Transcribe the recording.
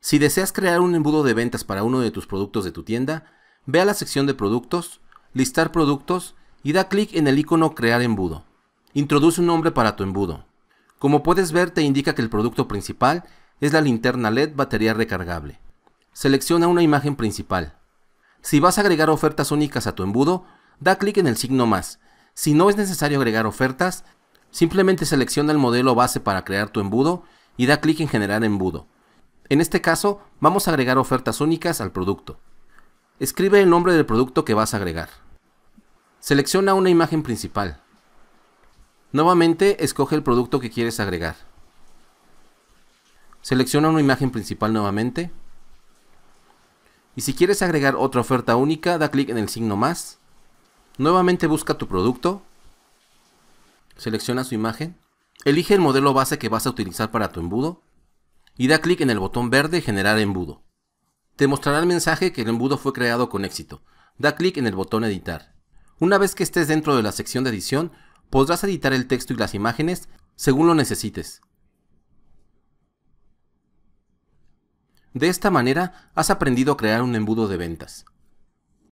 Si deseas crear un embudo de ventas para uno de tus productos de tu tienda, ve a la sección de productos, listar productos y da clic en el icono crear embudo. Introduce un nombre para tu embudo. Como puedes ver te indica que el producto principal es la linterna LED batería recargable. Selecciona una imagen principal. Si vas a agregar ofertas únicas a tu embudo, da clic en el signo más. Si no es necesario agregar ofertas, simplemente selecciona el modelo base para crear tu embudo y da clic en generar embudo. En este caso, vamos a agregar ofertas únicas al producto. Escribe el nombre del producto que vas a agregar. Selecciona una imagen principal. Nuevamente, escoge el producto que quieres agregar. Selecciona una imagen principal nuevamente. Y si quieres agregar otra oferta única, da clic en el signo más. Nuevamente busca tu producto. Selecciona su imagen. Elige el modelo base que vas a utilizar para tu embudo y da clic en el botón verde Generar embudo. Te mostrará el mensaje que el embudo fue creado con éxito. Da clic en el botón Editar. Una vez que estés dentro de la sección de edición, podrás editar el texto y las imágenes según lo necesites. De esta manera, has aprendido a crear un embudo de ventas.